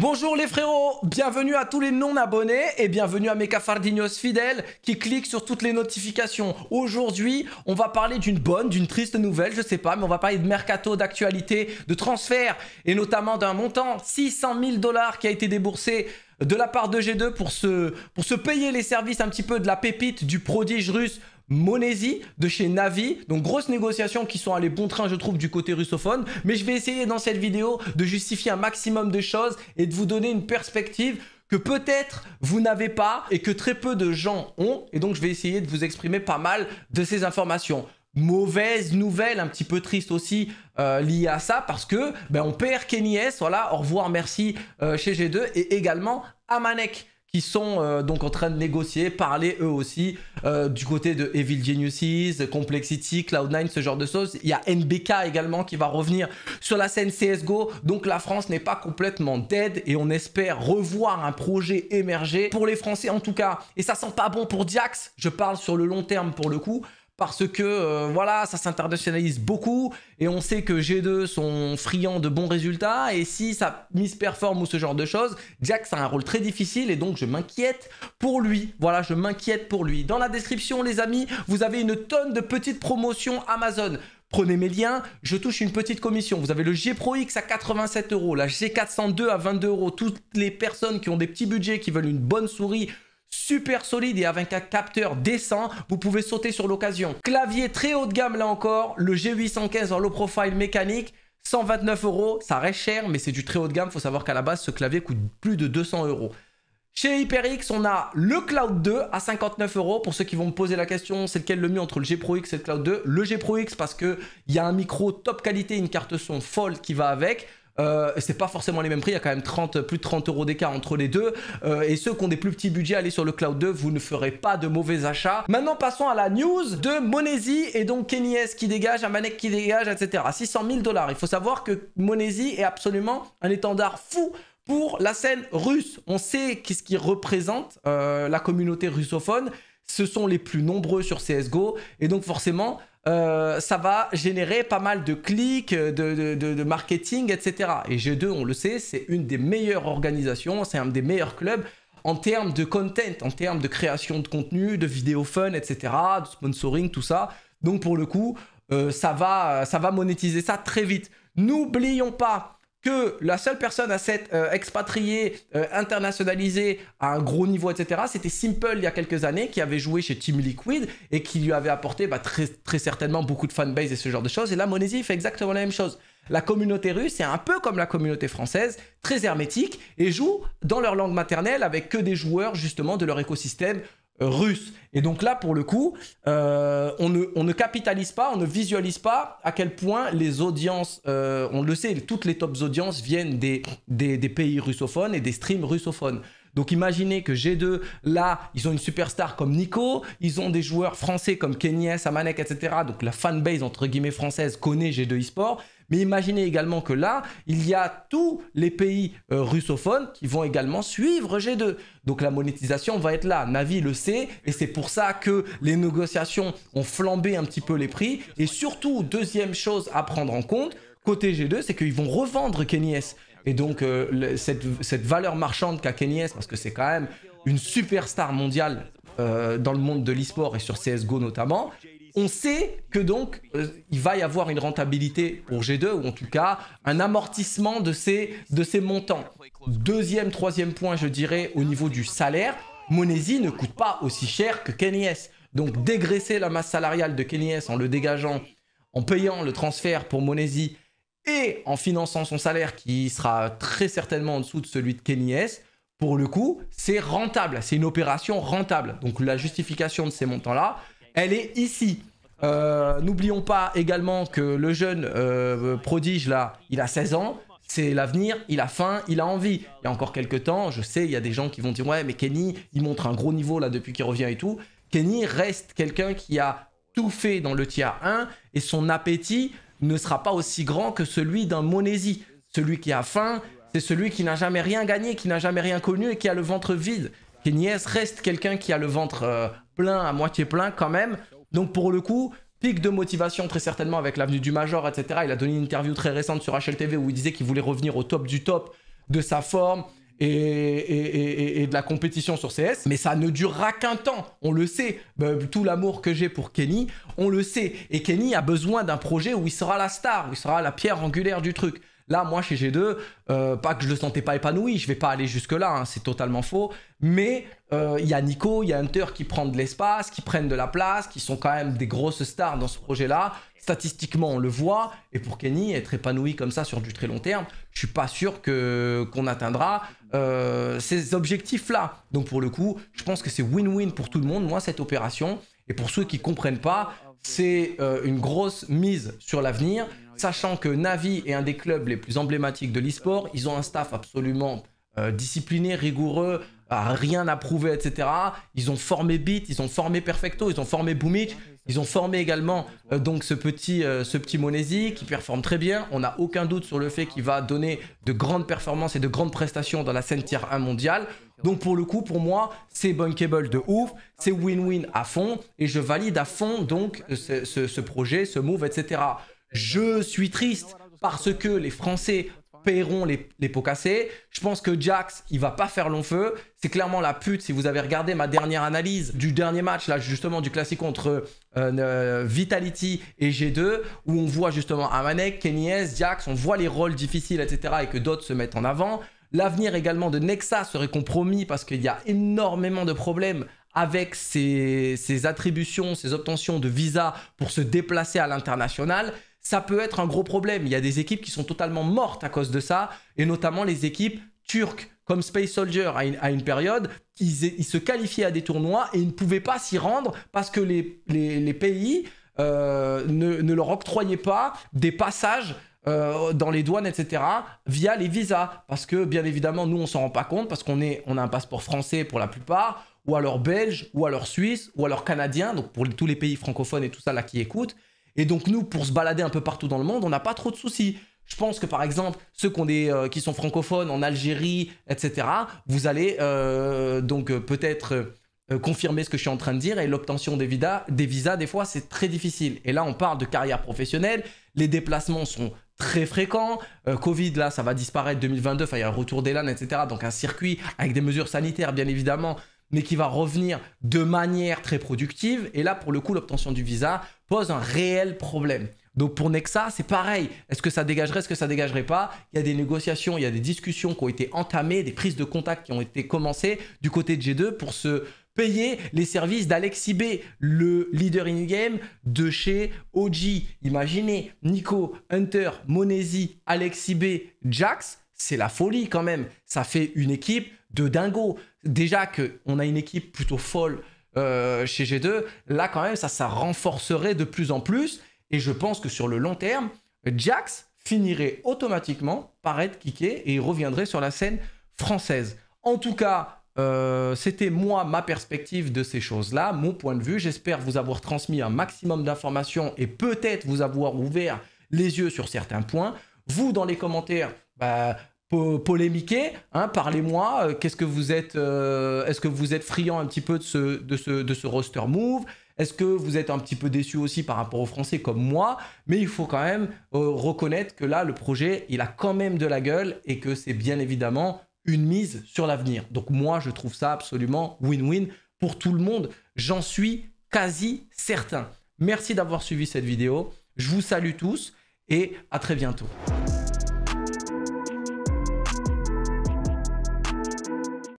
Bonjour les frérots, bienvenue à tous les non-abonnés et bienvenue à mes cafardinos fidèles qui cliquent sur toutes les notifications. Aujourd'hui, on va parler d'une bonne, d'une triste nouvelle, je sais pas, mais on va parler de mercato, d'actualité, de transfert et notamment d'un montant 600 000 dollars qui a été déboursé de la part de G2 pour se, pour se payer les services un petit peu de la pépite du prodige russe Monésie, de chez Navi. Donc grosses négociations qui sont allées bon train je trouve du côté russophone. Mais je vais essayer dans cette vidéo de justifier un maximum de choses et de vous donner une perspective que peut-être vous n'avez pas et que très peu de gens ont. Et donc je vais essayer de vous exprimer pas mal de ces informations mauvaise nouvelle, un petit peu triste aussi euh, liée à ça, parce que ben, on perd Kenny S, voilà, au revoir, merci euh, chez G2, et également Manek qui sont euh, donc en train de négocier, parler eux aussi euh, du côté de Evil Geniuses, Complexity, Cloud9, ce genre de choses. Il y a NBK également qui va revenir sur la scène CSGO. Donc la France n'est pas complètement dead et on espère revoir un projet émerger pour les Français en tout cas. Et ça sent pas bon pour Diax, je parle sur le long terme pour le coup parce que euh, voilà, ça s'internationalise beaucoup et on sait que G2 sont friands de bons résultats et si ça misperforme ou ce genre de choses, Jack ça a un rôle très difficile et donc je m'inquiète pour lui. Voilà, je m'inquiète pour lui. Dans la description les amis, vous avez une tonne de petites promotions Amazon prenez mes liens, je touche une petite commission. Vous avez le G Pro X à 87 euros, la G402 à 22 euros. Toutes les personnes qui ont des petits budgets, qui veulent une bonne souris, super solide et avec un capteur décent, vous pouvez sauter sur l'occasion. Clavier très haut de gamme là encore, le G815 en low profile mécanique, 129 euros, ça reste cher, mais c'est du très haut de gamme. il Faut savoir qu'à la base, ce clavier coûte plus de 200 euros. Chez HyperX, on a le Cloud 2 à 59 euros. Pour ceux qui vont me poser la question, c'est lequel le mieux entre le G Pro X et le Cloud 2 Le G Pro X parce que y a un micro top qualité, une carte son folle qui va avec. Ce euh, c'est pas forcément les mêmes prix, il y a quand même 30, plus de 30 euros d'écart entre les deux. Euh, et ceux qui ont des plus petits budgets, allez sur le Cloud 2, vous ne ferez pas de mauvais achats. Maintenant, passons à la news de Monesi et donc Kenny qui dégage, Amanek qui dégage, etc. 600 000 dollars. Il faut savoir que Monesi est absolument un étendard fou pour la scène russe. On sait qu'est-ce qui représente euh, la communauté russophone. Ce sont les plus nombreux sur CSGO. Et donc forcément, euh, ça va générer pas mal de clics, euh, de, marketing, etc. Et G2, on le sait, c'est une des meilleures organisations, c'est un des meilleurs clubs en termes de content, en termes de création de contenu, de vidéos fun, etc., de sponsoring, tout ça. Donc pour le coup, euh, ça, va, ça va monétiser ça très vite. N'oublions pas que la seule personne à s'être euh, expatriée, euh, internationalisée à un gros niveau, etc., c'était Simple il y a quelques années, qui avait joué chez Team Liquid et qui lui avait apporté bah, très, certainement beaucoup de fanbase et ce genre de choses. Et là, Monesi fait exactement la même chose. La communauté russe est un peu comme la communauté française, très hermétique, et joue dans leur langue maternelle avec que des joueurs justement de leur écosystème russe. Et donc là, pour le coup, euh, on, ne, capitalise pas, on ne visualise pas à quel point les audiences, euh, on le sait, toutes les tops audiences viennent des, pays russophones et des streams russophones. Donc imaginez que G2, là, ils ont une superstar comme Nico, ils ont des joueurs français comme S, Amanek, etc. Donc la fanbase, entre guillemets, française connaît G2 eSport. Mais imaginez également que là, il y a tous les pays euh, russophones qui vont également suivre G2. Donc la monétisation va être là. Navi le sait et c'est pour ça que les négociations ont flambé un petit peu les prix. Et surtout, deuxième chose à prendre en compte, côté G2, c'est qu'ils vont revendre Kenyes. Et donc, euh, cette, valeur marchande qu'a Kenyes, parce que c'est quand même une superstar mondiale euh, dans le monde de l'e-sport et sur CSGO notamment, on sait que donc euh, il va y avoir une rentabilité pour G2 ou en tout cas un amortissement de ces, de ces montants. Deuxième, troisième point, je dirais, au niveau du salaire, Monesi ne coûte pas aussi cher que S. Donc dégraisser la masse salariale de Kenyes en le dégageant, en payant le transfert pour Monesi et en finançant son salaire qui sera très certainement en dessous de celui de Kenyes, pour le coup, c'est rentable, c'est une opération rentable. Donc la justification de ces montants-là, elle est ici. Euh, n'oublions pas également que le jeune euh, prodige là, il a 16 ans, c'est l'avenir, il a faim, il a envie. Il y a encore quelques temps, je sais, il y a des gens qui vont dire ouais mais Kenny, il montre un gros niveau là depuis qu'il revient et tout. Kenny reste quelqu'un qui a tout fait dans le tiers 1 et son appétit ne sera pas aussi grand que celui d'un Monesi. Celui qui a faim, c'est celui qui n'a jamais rien gagné, qui n'a jamais rien connu et qui a le ventre vide. S reste quelqu'un qui a le ventre euh, plein, à moitié plein quand même. Donc pour le coup, pic de motivation très certainement avec l'avenue du Major, etc. Il a donné une interview très récente sur HLTV où il disait qu'il voulait revenir au top du top de sa forme. Et, de la compétition sur CS, mais ça ne durera qu'un temps, on le sait. Bah, tout l'amour que j'ai pour Kenny, on le sait. Et Kenny a besoin d'un projet où il sera la star, où il sera la pierre angulaire du truc. Là, moi, chez G2, euh, pas que je le sentais pas épanoui, je vais pas aller jusque-là, hein, c'est totalement faux. Mais il euh, y a Nico, il y a Hunter qui prend de l'espace, qui prennent de la place, qui sont quand même des grosses stars dans ce projet-là. Statistiquement, on le voit. Et pour Kenny, être épanoui comme ça sur du très long terme, je suis pas sûr que qu'on atteindra euh, ces objectifs-là. Donc pour le coup, je pense que c'est win-win pour tout le monde, moi, cette opération. Et pour ceux qui ne comprennent pas, c'est euh, une grosse mise sur l'avenir, sachant que Navi est un des clubs les plus emblématiques de l'e-sport. Ils ont un staff absolument euh, discipliné, rigoureux, rien à prouver, etc. Ils ont formé Bit, ils ont formé Perfecto, ils ont formé Boomich. Ils ont formé également euh, donc ce petit, euh, ce petit qui performe très bien. On n'a aucun doute sur le fait qu'il va donner de grandes performances et de grandes prestations dans la scène tier 1 mondiale. Donc pour le coup, pour moi, c'est cable de ouf, c'est win-win à fond et je valide à fond donc euh, ce projet, ce move, etc. Je suis triste parce que les Français paieront les, les, pots cassés. Je pense que Jax, il va pas faire long feu. C'est clairement la pute. Si vous avez regardé ma dernière analyse du dernier match, là, justement, du classique contre euh, euh, Vitality et G2, où on voit justement Amanek, Kenny Jax, on voit les rôles difficiles, etc., et que d'autres se mettent en avant. L'avenir également de Nexa serait compromis parce qu'il y a énormément de problèmes avec ses, ses, attributions, ses obtentions de visa pour se déplacer à l'international ça peut être un gros problème. Il y a des équipes qui sont totalement mortes à cause de ça, et notamment les équipes turques, comme Space Soldier à une, période, ils, se qualifiaient à des tournois et ils ne pouvaient pas s'y rendre parce que les, les, pays euh, ne, leur octroyaient pas des passages. Euh, dans les douanes, etc., via les visas. Parce que, bien évidemment, nous, on s'en rend pas compte parce qu'on on a un passeport français pour la plupart, ou alors belge, ou alors suisse, ou alors canadien, donc pour tous les pays francophones et tout ça là qui écoutent. Et donc nous, pour se balader un peu partout dans le monde, on n'a pas trop de soucis. Je pense que par exemple, ceux qui, euh, sont francophones en Algérie, etc., vous allez euh, donc euh, peut-être confirmer ce que je suis en train de dire. Et l'obtention des, des visas, des fois, c'est très difficile. Et là, on parle de carrière professionnelle. Les déplacements sont très fréquents. Covid, là, ça va disparaître 2022. il y a un retour des etc. Donc un circuit avec des mesures sanitaires, bien évidemment mais qui va revenir de manière très productive. Et là, pour le coup, l'obtention du visa pose un réel problème. Donc pour Nexa, c'est pareil. Est-ce que ça dégagerait, est-ce que ça dégagerait pas Il y a des négociations, il y a des discussions qui ont été entamées, des prises de contact qui ont été commencées du côté de G2 pour se payer les services d'Alexibé, le leader in-game de chez OG. Imaginez Nico, Hunter, Monesi, Alexibé, Jax, c'est la folie quand même. Ça fait une équipe de dingo déjà qu'on a une équipe plutôt folle euh, chez G2, là quand même, ça, ça renforcerait de plus en plus. Et je pense que sur le long terme, Jax finirait automatiquement par être kické et il reviendrait sur la scène française. En tout cas, euh, c'était moi ma perspective de ces choses-là, mon point de vue. J'espère vous avoir transmis un maximum d'informations et peut-être vous avoir ouvert les yeux sur certains points. Vous, dans les commentaires, bah, polémiquer, hein, parlez-moi, euh, qu'est-ce que vous êtes, euh, est-ce que vous êtes friand un petit peu de ce, de ce, roster move Est-ce que vous êtes un petit peu déçu aussi par rapport aux Français comme moi Mais il faut quand même euh, reconnaître que là, le projet, il a quand même de la gueule et que c'est bien évidemment une mise sur l'avenir. Donc moi, je trouve ça absolument win-win pour tout le monde. J'en suis quasi certain. Merci d'avoir suivi cette vidéo. Je vous salue tous et à très bientôt.